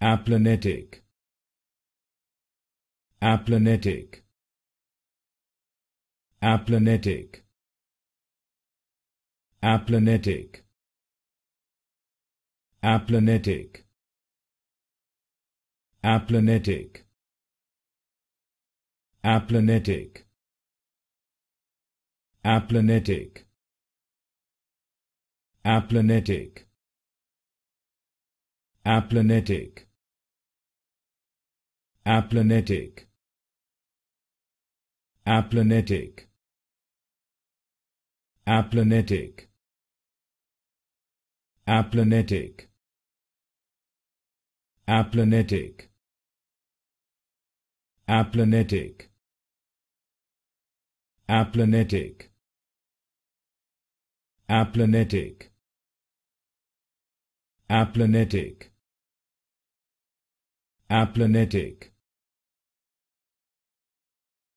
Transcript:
aplanetic aplanetic aplanetic aplanetic aplanetic aplanetic aplanetic aplanetic aplanetic aplanetic aplanetic aplanetic aplanetic aplanetic aplanetic aplanetic aplanetic aplanetic aplanetic aplanetic